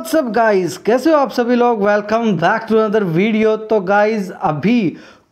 WhatsApp guys कैसे हो आप सभी लोग welcome back to another video तो गाइस अभी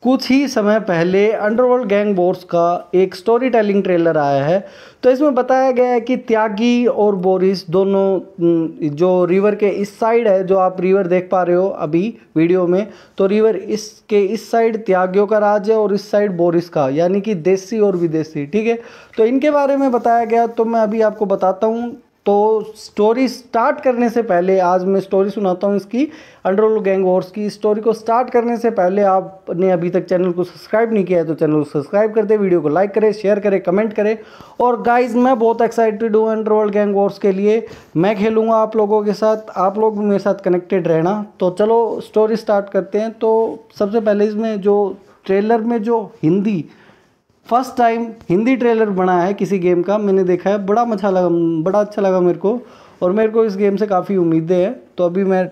कुछ ही समय पहले अंडरवर्ल्ड गैंग बोर्स का एक स्टोरी टेलिंग ट्रेलर आया है तो इसमें बताया गया है कि त्यागी और बोरिस दोनों जो रिवर के इस साइड है जो आप रिवर देख पा रहे हो अभी वीडियो में तो रिवर इसके इस साइड त्यागियों का राज है और इस साइड बोरिस का यानी कि देसी और विदेशी ठीक है तो इनके बारे में बताया गया तो मैं अभी आपको बताता हूँ तो स्टोरी स्टार्ट करने से पहले आज मैं स्टोरी सुनाता हूँ इसकी अंडरवर्ल्ड गैंग वॉर्स की स्टोरी को स्टार्ट करने से पहले आपने अभी तक चैनल को सब्सक्राइब नहीं किया है तो चैनल को सब्सक्राइब कर दे वीडियो को लाइक करें शेयर करें कमेंट करें और गाइज मैं बहुत एक्साइटेड हूँ अंडरवर्ल्ड गैंग वॉर्स के लिए मैं खेलूँगा आप लोगों के साथ आप लोग भी मेरे साथ कनेक्टेड रहना तो चलो स्टोरी स्टार्ट करते हैं तो सबसे पहले इसमें जो ट्रेलर में जो Hindi first time Hindi trailer बना है किसी गेम का मैंने देखा है बड़ा अच्छा लगा बड़ा अच्छा लगा मेरे को और मेरे को इस गेम से काफ़ी उम्मीदें हैं तो अभी मैं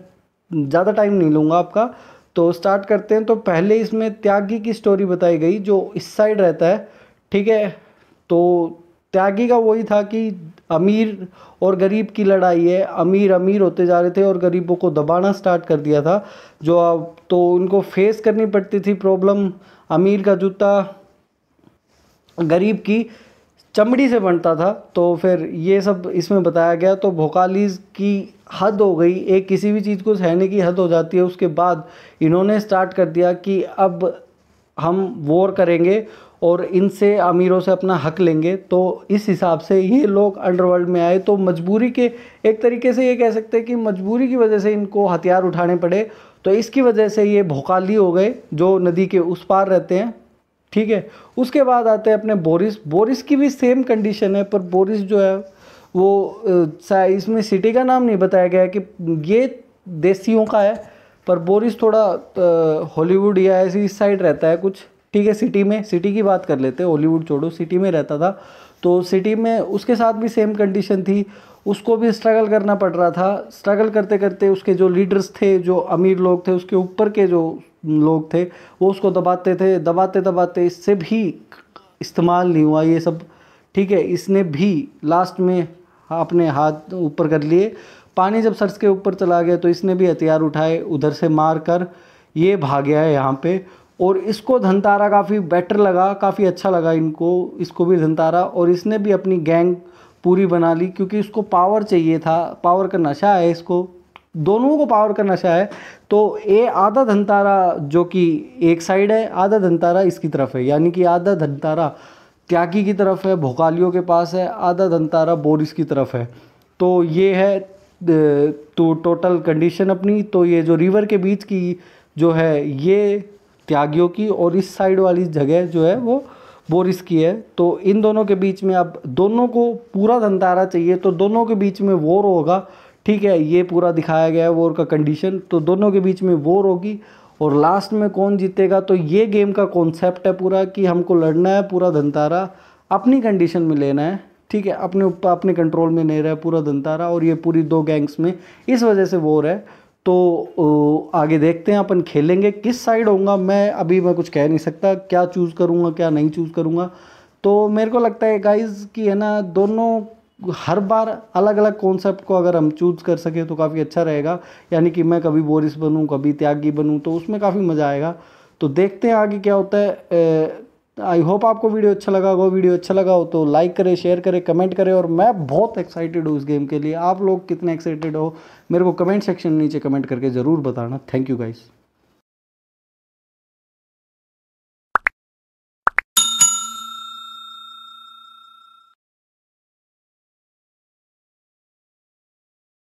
ज़्यादा टाइम नहीं लूँगा आपका तो स्टार्ट करते हैं तो पहले इसमें त्यागी की स्टोरी बताई गई जो इस साइड रहता है ठीक है तो त्यागी का वही था कि अमीर और गरीब की लड़ाई है अमीर अमीर होते जा रहे थे और गरीबों को दबाना स्टार्ट कर दिया था जो अब तो उनको फेस करनी पड़ती थी प्रॉब्लम अमीर का जूता गरीब की चमड़ी से बनता था तो फिर ये सब इसमें बताया गया तो भोकालीज की हद हो गई एक किसी भी चीज़ को सहने की हद हो जाती है उसके बाद इन्होंने स्टार्ट कर दिया कि अब हम वॉर करेंगे और इनसे अमीरों से अपना हक लेंगे तो इस हिसाब से ये लोग अंडरवर्ल्ड में आए तो मजबूरी के एक तरीके से ये कह सकते हैं कि मजबूरी की वजह से इनको हथियार उठाने पड़े तो इसकी वजह से ये भोकाली हो गए जो नदी के उस पार रहते हैं ठीक है उसके बाद आते हैं अपने बोरिस बोरिस की भी सेम कंडीशन है पर बोरिस जो है वो इसमें सिटी का नाम नहीं बताया गया है कि ये देसियों का है पर बोरिस थोड़ा हॉलीवुड या ऐसी इस साइड रहता है कुछ ठीक है सिटी में सिटी की बात कर लेते हैं हॉलीवुड छोड़ो सिटी में रहता था तो सिटी में उसके साथ भी सेम कंडीशन थी उसको भी स्ट्रगल करना पड़ रहा था स्ट्रगल करते करते उसके जो लीडर्स थे जो अमीर लोग थे उसके ऊपर के जो लोग थे वो उसको दबाते थे दबाते दबाते इससे भी इस्तेमाल नहीं हुआ ये सब ठीक है इसने भी लास्ट में अपने हाथ ऊपर कर लिए पानी जब सर्स के ऊपर चला गया तो इसने भी हथियार उठाए उधर से मार कर ये भाग गया है यहाँ पे और इसको धनतारा काफ़ी बेटर लगा काफ़ी अच्छा लगा इनको इसको भी धनतारा और इसने भी अपनी गैंग पूरी बना ली क्योंकि इसको पावर चाहिए था पावर का नशा है इसको दोनों को पावर का नशा है तो ये आधा धनतारा जो कि एक साइड है आधा धनतारा इसकी तरफ है यानी कि आधा धनतारा त्यागी की तरफ है भोकालियों के पास है आधा धनतारा बोरिस की तरफ है तो ये है तो टोटल कंडीशन अपनी तो ये जो रिवर के बीच की जो है ये त्यागियों की और इस साइड वाली जगह जो है वो बोरिस की है तो इन दोनों के बीच में अब दोनों को पूरा धनतारा चाहिए तो दोनों के बीच में वोर होगा ठीक है ये पूरा दिखाया गया है वोर का कंडीशन तो दोनों के बीच में वोर होगी और लास्ट में कौन जीतेगा तो ये गेम का कॉन्सेप्ट है पूरा कि हमको लड़ना है पूरा धनतारा अपनी कंडीशन में लेना है ठीक है अपने ऊपर अपने कंट्रोल में नहीं रहा है पूरा धनतारा और ये पूरी दो गैंग्स में इस वजह से वोर है तो आगे देखते हैं अपन खेलेंगे किस साइड होगा मैं अभी मैं कुछ कह नहीं सकता क्या चूज़ करूँगा क्या नहीं चूज़ करूँगा तो मेरे को लगता है गाइज कि है ना दोनों हर बार अलग अलग कॉन्सेप्ट को अगर हम चूज कर सकें तो काफ़ी अच्छा रहेगा यानी कि मैं कभी बोरिस बनूँ कभी त्यागी बनूँ तो उसमें काफ़ी मज़ा आएगा तो देखते हैं आगे क्या होता है आई होप आपको वीडियो अच्छा लगा होगा वीडियो अच्छा लगा हो तो लाइक करें शेयर करें कमेंट करें और मैं बहुत एक्साइटेड हूँ इस गेम के लिए आप लोग कितने एक्साइटेड हो मेरे को कमेंट सेक्शन नीचे कमेंट करके ज़रूर बताना थैंक यू गाइज